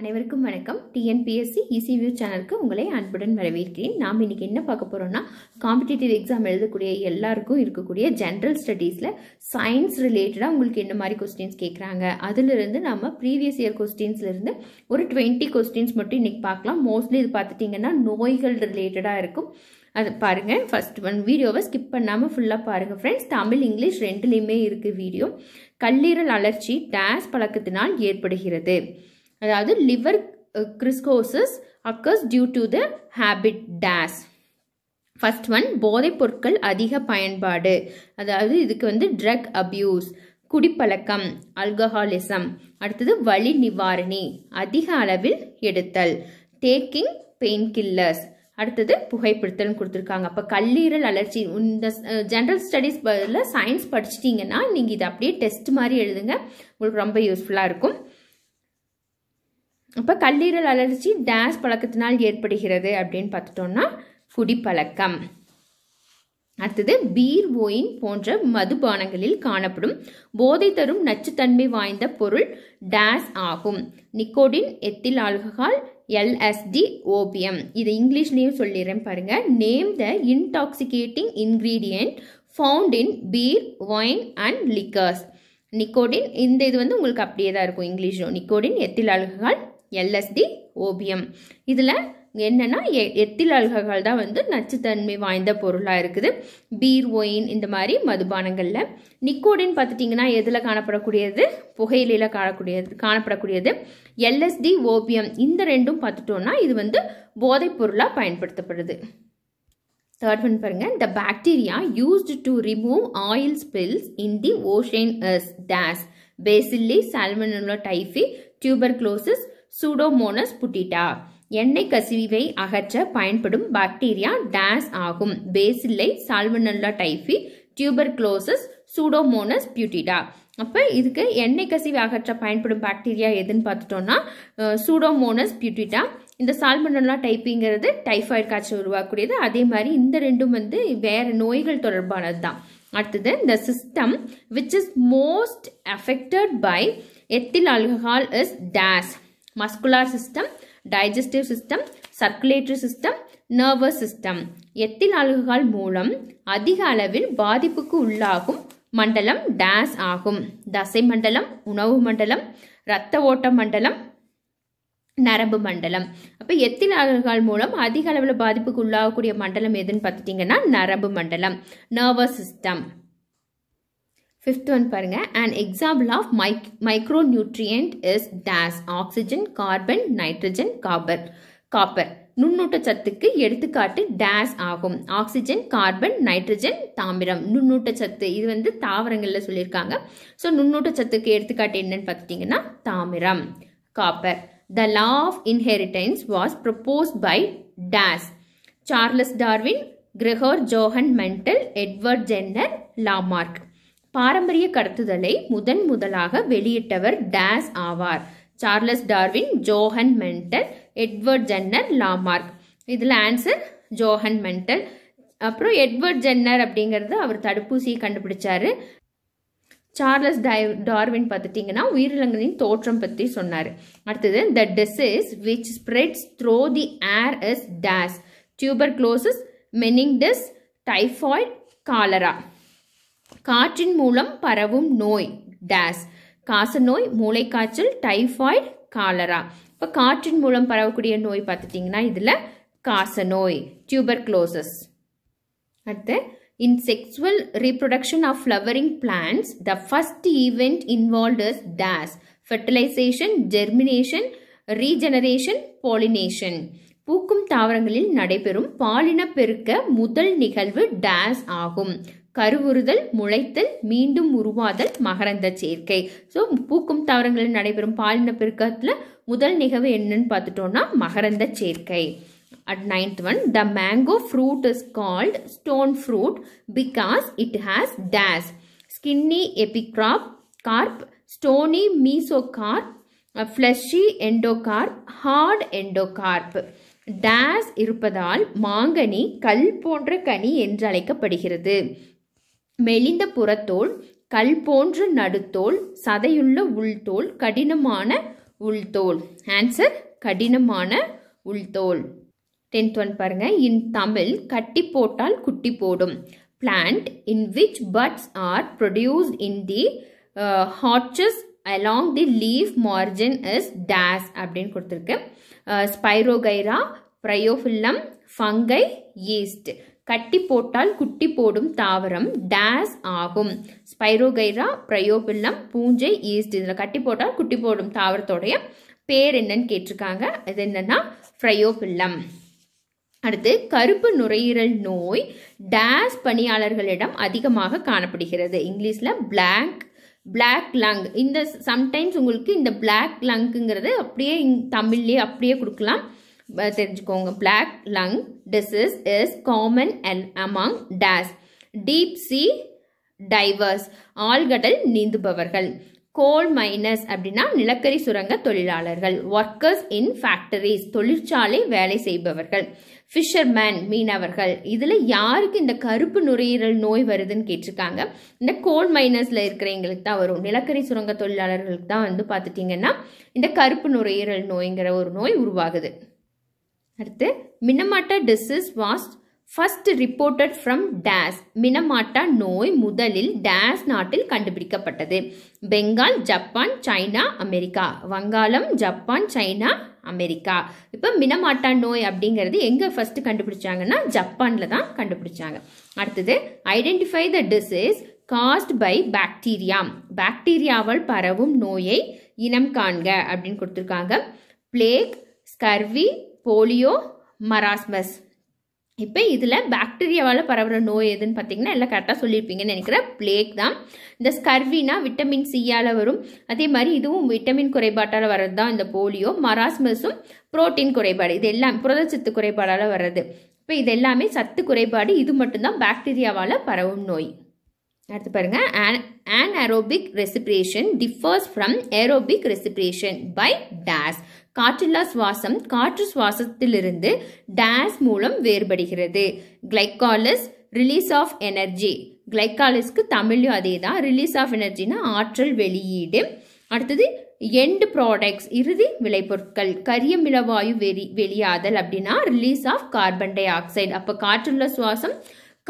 அனைவருக்கும் வணக்கம் TNPSC EC view சேனலுக்கு உங்களை அன்புடன் வரவேற்கிறேன் நாம் இன்றைக்கி என்ன பார்க்க போகிறோம்னா காம்படிட்டிவ் எக்ஸாம் எழுதக்கூடிய எல்லாருக்கும் இருக்கக்கூடிய ஜென்ரல் ஸ்டடீஸில் சயின்ஸ் ரிலேட்டடாக உங்களுக்கு என்ன மாதிரி கொஸ்டின்ஸ் கேட்குறாங்க அதிலிருந்து நம்ம ப்ரீவியஸ் இயர் கொஸ்டின்ஸ்லேருந்து ஒரு டுவெண்ட்டி கொஸ்டின்ஸ் மட்டும் இன்றைக்கி பார்க்கலாம் மோஸ்ட்லி இது பார்த்துட்டிங்கன்னா நோய்கள் ரிலேட்டடாக இருக்கும் அது பாருங்கள் ஃபஸ்ட் ஒன் வீடியோவை ஸ்கிப் பண்ணாமல் ஃபுல்லாக பாருங்கள் ஃப்ரெண்ட்ஸ் தமிழ் இங்கிலீஷ் ரெண்டுலேயுமே இருக்குது வீடியோ கல்லீரல் அலர்ச்சி டேஸ் பழக்கத்தினால் ஏற்படுகிறது அதாவது லிவர் கிறிஸ்கோசஸ் occurs due to the habit this first one போதைப் பொருட்கள் அதிக பயன்பாடு அதாவது இதுக்கு வந்து ட்ரக் அப்யூஸ் குடிப்பழக்கம் அல்கஹாலிசம் அடுத்தது வலி நிவாரணி அதிக அளவில் எடுத்தல் டேக்கிங் பெயின் கில்லர்ஸ் அடுத்தது புகைப்பிடித்தல் கொடுத்துருக்காங்க அப்போ கல்லீரல் அலர்ஜி இந்த ஜென்ரல் ஸ்டடீஸ் பதில் சயின்ஸ் படிச்சிட்டிங்கன்னா நீங்கள் இதை அப்படியே டெஸ்ட் மாதிரி எழுதுங்க உங்களுக்கு ரொம்ப யூஸ்ஃபுல்லாக இருக்கும் இப்போ கல்லீரல் அலர்ஜி டேஸ் பழக்கத்தினால் ஏற்படுகிறது அப்படின்னு பார்த்துட்டோன்னா குடிப்பழக்கம் அடுத்தது பீர் ஒயின் போன்ற மதுபானங்களில் காணப்படும் போதை தரும் நச்சுத்தன்மை வாய்ந்த பொருள் டேஸ் ஆகும் nicotine ethyl alcohol LSD opium இதை இங்கிலீஷ்லேயும் சொல்லிடுறேன் பாருங்க name the intoxicating ingredient found in beer wine and liquors nicotine இந்த இது வந்து உங்களுக்கு அப்படியே தான் இருக்கும் இங்கிலீஷும் nicotine ethyl alcohol LSD opium இதில் என்னென்னா எ எத்தில் அல்கஹால் தான் வந்து நச்சுத்தன்மை வாய்ந்த பொருளாக இருக்குது பீர் ஒயின் இந்த மாதிரி மதுபானங்களில் நிக்கோடின் பார்த்துட்டிங்கன்னா எதில் காணப்படக்கூடியது புகையிலையில் காணக்கூடியது காணப்படக்கூடியது எல்எஸ்டி ஓபியம் இந்த ரெண்டும் பார்த்துட்டோன்னா இது வந்து போதைப் பொருளாக பயன்படுத்தப்படுது தேர்ட் ஒன் பாருங்க the bacteria used to remove oil spills in the ocean this bacilli salmonella typhi tuberculosis pseudomonas putida எண்ணெய் கசிவை அகற்ற பயன்படும் பாக்டீரியா டேஸ் ஆகும் bacilli salmonella typhi tuberculosis pseudomonas putida அப்போ இதுக்கு எண்ணெய் கசிவு அகற்ற பயன்படும் பாக்டீரியா எதுன்னு பார்த்துட்டோம்னா சூடோமோனஸ் பியூட்டிடா இந்த சால்மனல்லா டைப்பிங்கிறது டைஃபாய்டு காய்ச்சல் உருவாக்கக்கூடியது அதே மாதிரி இந்த ரெண்டும் வந்து வேறு நோய்கள் தொடர்பானது தான் அடுத்தது இந்த system which is most affected by ethyl alcohol is this muscular system digestive system circulatory system nervous system ethyl அழுகுகள் மூலம் அதிக அளவில் பாதிப்புக்கு உள்ளாகும் மண்டலம் டேஸ் ஆகும் தசை மண்டலம் உணவு மண்டலம் இரத்த ஓட்ட மண்டலம் நரம்பு மண்டலம் அப்போ எத்தில் அழுகுகள் மூலம் அதிக அளவில் பாதிப்புக்கு உள்ளாகக்கூடிய மண்டலம் எதுன்னு பார்த்துட்டிங்கன்னா நரம்பு மண்டலம் நர்வஸ் சிஸ்டம் ஃபிஃப்த் ஒன் பாருங்க and example of mic micro nutrient is this oxygen carbon nitrogen copper copper நுண்ணூட்ட சத்துக்கு எடுத்துக்காட்டு டேஸ் ஆகும் ஆக்சிஜன் கார்பன் நைட்ரஜன் தாமிரம் நுண்ணூட்ட சத்து இது வந்து தாவரங்களில் சொல்லியிருக்காங்க ஸோ நுண்ணூட்ட சத்துக்கு எடுத்துக்காட்டு என்னன்னு பார்த்தீங்கன்னா தாமிரம் copper the law of inheritance was propose by this Charles Darwin Gregor Johann Mendel Edward Jenner Lamarck பாரம்பரிய கடத்துதலை முதன் முதலாக வெளியிட்டவர் டேஸ் ஆவார் Charles Darwin Johann Mendel Edward Jenner Lamarck இதில் ஆன்சர் ஜோஹன் மென்டல் அப்புறம் எட்வர்ட் ஜென்னர் அப்படிங்கிறது அவர் தடுப்பூசியை கண்டுபிடிச்சாரு சார்லஸ் டை டார்வின் பார்த்துட்டிங்கன்னா உயிரினங்களின் தோற்றம் பற்றி சொன்னார் அடுத்தது the disease which spreads through the air is this tuberculosis meningitis typhoid cholera காற்றின் மூலம் பரவும் நோய் டேஸ் காசநோய் மூளைக்காய்ச்சல் டைஃபாய்டு காலரா இப்போ காற்றின் மூலம் பரவக்கூடிய நோய் பார்த்துட்டிங்கன்னா இதில் காசநோய் டியூபர் க்ளோசஸ் அடுத்து in sexual reproduction of flowering plants the first event involve is this fertilisation germination regeneration pollination பூக்கும் தாவரங்களில் நடைபெறும் பாலின பெருக்க முதல் நிகழ்வு டேஸ் ஆகும் கருவுறுதல் முளைத்தல் மீண்டும் உருவாதல் மகரந்த சேர்க்கை ஸோ பூக்கும் தாவரங்களில் நடைபெறும் பாலின பெருக்கத்தில் முதல் நிகழ்வு என்னன்னு பார்த்துட்டோம்னா மகரந்த சேர்க்கை at ninth one the mango fruit is called stone fruit because it has dash skinny epicarp carp stony mesocarp fleshy endocarp hard endocarp this இருப்பதால் மாங்கனி கல் போன்ற கனி என்று அழைக்கப்படுகிறது மெலிந்த புறத்தோல் கல் போன்ற நடுத்தோல் சதையுள்ள உள்தோல் கடினமான உள்தோல் ஆன்சர் கடினமான உள்தோல் டென்த் ஒன் பாருங்க இன் தமிழ் கட்டி போட்டால் குட்டி போடும் plant in which buds are produced in the arches along the leaf margin is this அப்படின்னு கொடுத்துருக்கு ஸ்பைரோகைரா பிரயோஃபில்லம் ஃபங்கை ஈஸ்ட் கட்டி போட்டால் குட்டி போடும் தாவரம் டேஸ் ஆகும் ஸ்பைரோகைரா பிரயோபில்லம் பூஞ்சை ஈஸ்ட் இதில் கட்டி போட்டால் குட்டி போடும் தாவரத்தோடைய பேர் என்னன்னு கேட்டிருக்காங்க அது என்னன்னா ஃப்ரையோபில்லம் அடுத்து கருப்பு நுரையீரல் நோய் டேஸ் பணியாளர்களிடம் அதிகமாக காணப்படுகிறது இங்கிலீஷில் பிளாங்க் பிளாக் லங் இந்த சம்டைம்ஸ் உங்களுக்கு இந்த பிளாக் லங்குங்கிறது அப்படியே தமிழ்லேயே அப்படியே கொடுக்கலாம் தெரிஞ்சுக்கோங்க black lung disease is common and among dash deep sea divers ஆல்கடல் நீந்துபவர்கள் கோல் மைனஸ் அப்படின்னா நிலக்கரி சுரங்க தொழிலாளர்கள் ஒர்க்கர்ஸ் இன் ஃபேக்டரிஸ் தொழிற்சாலை வேலை செய்பவர்கள் ஃபிஷர்மேன் மீனவர்கள் இதில் யாருக்கு இந்த கருப்பு நுரையீரல் நோய் வருதுன்னு கேட்டிருக்காங்க இந்த கோல் மைனஸில் இருக்கிறவங்களுக்கு தான் வரும் நிலக்கரி சுரங்க தொழிலாளர்களுக்கு தான் வந்து பார்த்துட்டிங்கன்னா இந்த கருப்பு நுரையீரல் நோய்ங்கிற ஒரு நோய் உருவாகுது அடுத்து Minamata disease was first reported from dash Minamata நோய் முதலில் டேஸ் நாட்டில் கண்டுபிடிக்கப்பட்டது பெங்கால் ஜப்பான் சைனா அமெரிக்கா வங்காளம் ஜப்பான் சைனா அமெரிக்கா இப்போ மினமாட்டா நோய் அப்படிங்கிறது எங்கே ஃபஸ்ட்டு கண்டுபிடிச்சாங்கன்னா ஜப்பானில் தான் கண்டுபிடிச்சாங்க அடுத்தது identify the disease caused by bacteria பாக்டீரியாவால் பரவும் நோயை இனம் காண்க அப்படின்னு கொடுத்துருக்காங்க பிளேக் ஸ்கர்வி போலியோ மராஸ்மஸ் இப்போ இதில் பாக்டீரியாவால் பரவுற நோய் எதுன்னு பார்த்தீங்கன்னா எல்லாம் கரெக்டாக சொல்லியிருப்பீங்கன்னு நினைக்கிறேன் பிளேக் தான் இந்த ஸ்கர்வினா விட்டமின் சியால் வரும் அதே மாதிரி இதுவும் விட்டமின் குறைபாட்டால் வர்றது தான் இந்த போலியோ மராஸ்மஸும் புரோட்டீன் குறைபாடு இது எல்லாம் புரதச்சத்து குறைபாடால் வர்றது இப்போ இது எல்லாமே சத்து குறைபாடு இது மட்டும்தான் பாக்டீரியாவால் பரவும் நோய் அடுத்து பாருங்க anaerobic respiration differs from aerobic respiration by dash காற்றில்லா சுவாசம் காற்று சுவாசத்திலிருந்து டேஸ் மூலம் வேறுபடுகிறது கிளைக்காலஸ் ரிலீஸ் ஆஃப் எனர்ஜி கிளைக்காலிஸ்க்கு தமிழும் அதே தான் ரிலீஸ் ஆஃப் எனர்ஜினா ஆற்றல் வெளியீடு அடுத்தது எண்டு ப்ராடக்ட்ஸ் இறுதி விளைபொருட்கள் கரியமிளவாயு வெளி வெளியாதல் அப்படின்னா release of carbon dioxide அப்போ காற்றுள்ள சுவாசம்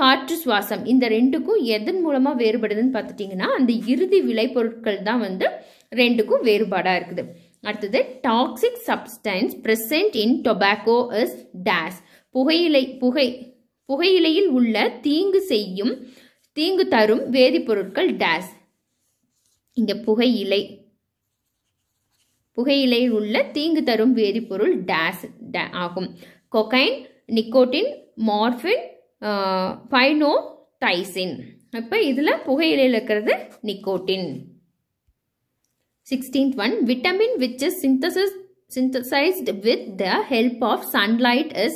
காற்று சுவாசம் இந்த ரெண்டுக்கும் எதன் மூலமாக வேறுபடுதுன்னு பார்த்துட்டிங்கன்னா அந்த இறுதி விளைபொருட்கள் தான் வந்து ரெண்டுக்கும் வேறுபாடாக இருக்குது அடுத்தது toxic substance present in tobacco is dash புகையிலை புகை புகையிலையில் உள்ள தீங்கு செய்யும் தீங்கு தரும் வேதிப்பொருட்கள் டேஸ் இங்க புகையிலை புகையிலையில் உள்ள தீங்கு தரும் வேதிப்பொருள் டேஸ் ஆகும் கொகைன் நிக்கோட்டின் மார்பின் பைனோ தைசின் அப்போ இதில் புகையிலையில் இருக்கிறது nicotine Sixteenth one, vitamin which is synthesis, synthesized with the help of sunlight is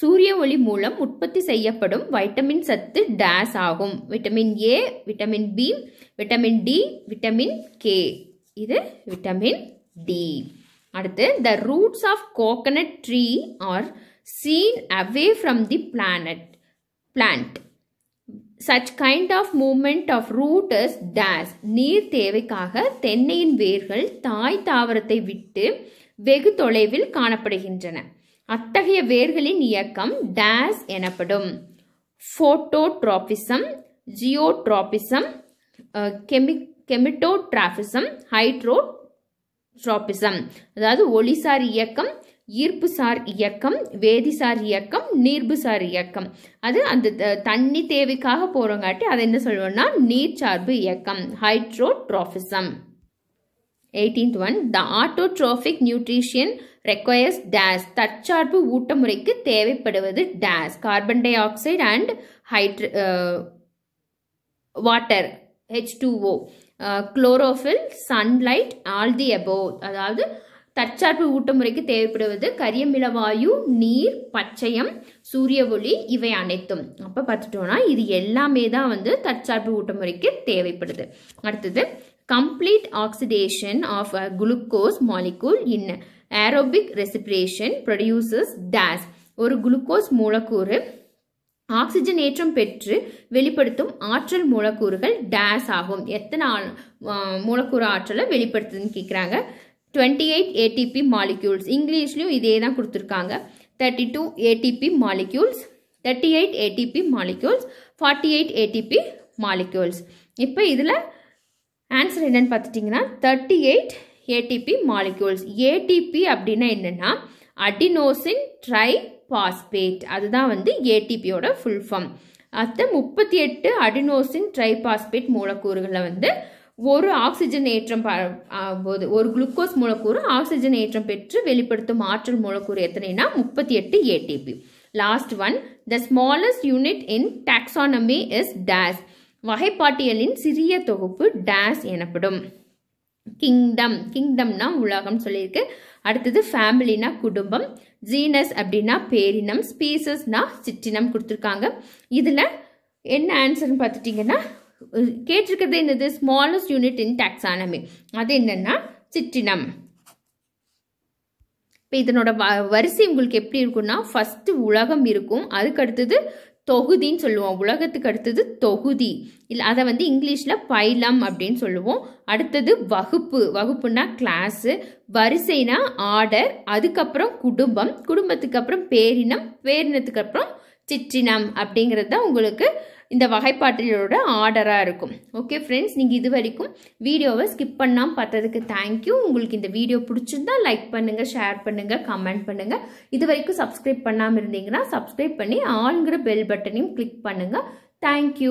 சூரிய ஒளி மூலம் உற்பத்தி செய்யப்படும் வைட்டமின் சத்து டேஸ் ஆகும் vitamin A vitamin B vitamin D vitamin K இது விட்டமின் டி அடுத்து the roots of coconut tree are seen away from the planet plant such kind of movement of root is dash நீர் தேவைக்காக தென்னையின் வேர்கள் தாய் தாவரத்தை விட்டு வெகு தொலைவில் காணப்படுகின்றன அத்தகைய வேர்களின் இயக்கம் டேஸ் எனப்படும் ஃபோட்டோட்ராபிசம் ஜியோட்ராபிசம் கெமி கெமிட்டோட்ராபிசம் ஹைட்ரோட்ராபிசம் அதாவது ஒளிசார் இயக்கம் ஈர்ப்புசார் இயக்கம் வேதிசார் இயக்கம் நீர்புசார் இயக்கம் அது அந்த தண்ணி தேவைக்காக போகிறங்காட்டி அதை என்ன சொல்லுவோம்னா நீர் சார்பு இயக்கம் hydrotropism eighteenth one the autotrophic nutrition requires dash தற்சார்பு ஊட்ட முறைக்கு தேவைப்படுவது dash carbon dioxide and hydro water H two O chlorophyll sunlight all the above அதாவது தற்சார்பு ஊட்டமுறைக்கு தேவைப்படுவது கரியமிளவாயு நீர் பச்சையம் சூரிய ஒளி இவை அனைத்தும் அப்போ பார்த்துட்டோம்னா இது எல்லாமே தான் வந்து தற்சார்பு ஊட்டமுறைக்கு தேவைப்படுது அடுத்தது complete oxidation of glucose molecule in aerobic respiration produces dash ஒரு குளுக்கோஸ் மூலக்கூறு ஆக்சிஜன் ஏற்றம் பெற்று வெளிப்படுத்தும் ஆற்றல் மூலக்கூறுகள் டேஸ் ஆகும் எத்தனை மூலக்கூறு ஆற்றலை வெளிப்படுத்துதுன்னு கேட்குறாங்க டுவெண்ட்டி எயிட் ஏடிபி மாலிக்யூல்ஸ் இங்கிலீஷ்லையும் இதே தான் கொடுத்துருக்காங்க thirty two ATP molecules thirty eight ATP molecules forty eight ATP molecules இப்போ இதில் ஆன்சர் என்னன்னு பார்த்துட்டிங்கன்னா thirty eight ATP molecules ATP அப்படின்னா என்னென்னா அடினோசின் ட்ரை பாஸ்பேட் அதுதான் வந்து ஏடிபியோட ஃபுல் ஃபார்ம் அடுத்து முப்பத்தி எட்டு அடினோசின் ட்ரைபாஸ்பேட் மூலக்கூறுகளை வந்து ஒரு ஆக்சிஜன் ஏற்றம் போது ஒரு குளுக்கோஸ் மூலக்கூறு ஆக்சிஜன் ஏற்றம் பெற்று வெளிப்படுத்தும் ஆற்றல் மூலக்கூறு எத்தனைனா முப்பத்தி எட்டு ATP last one the smallest unit in taxonomy is dash வகைப்பாட்டியலின் சிறிய தொகுப்பு டேஸ் எனப்படும் கிங்டம் கிங்டம்னா உலகம் சொல்லியிருக்கு அடுத்தது ஃபேமிலினா குடும்பம் ஜீனஸ் அப்படின்னா பேரினம் ஸ்பீசஸ்னா சிற்றினம் கொடுத்துருக்காங்க இதில் என்ன ஆன்சர்னு பார்த்துட்டிங்கன்னா கேட்டிருக்கிறது என்னது ஸ்மாலஸ்ட் யூனிட் இன் டாக்ஸானமி அது என்னென்னா சிற்றினம் இப்போ இதனோட வ வரிசை உங்களுக்கு எப்படி இருக்குன்னா ஃபஸ்ட்டு உலகம் இருக்கும் அதுக்கடுத்தது தொகுதின்னு சொல்லுவோம் உலகத்துக்கு அடுத்தது தொகுதி இல்லை அதை வந்து இங்கிலீஷில் பைலம் அப்படின்னு சொல்லுவோம் அடுத்தது வகுப்பு வகுப்புனா கிளாஸு வரிசைனா ஆர்டர் அதுக்கப்புறம் குடும்பம் குடும்பத்துக்கு அப்புறம் பேரினம் பேரினத்துக்கு அப்புறம் சிற்றினம் அப்படிங்கிறது தான் உங்களுக்கு இந்த வகைப்பாட்டிலோட ஆர்டராக இருக்கும் ஓகே ஃப்ரெண்ட்ஸ் நீங்கள் இது வரைக்கும் வீடியோவை ஸ்கிப் பண்ணாமல் பார்த்ததுக்கு தேங்க்யூ உங்களுக்கு இந்த வீடியோ பிடிச்சிருந்தா லைக் பண்ணுங்கள் ஷேர் பண்ணுங்கள் கமெண்ட் பண்ணுங்கள் இது வரைக்கும் சப்ஸ்கிரைப் பண்ணாமல் இருந்தீங்கன்னா சப்ஸ்கிரைப் பண்ணி ஆளுங்கிற பெல் பட்டனையும் கிளிக் பண்ணுங்கள் தேங்க்யூ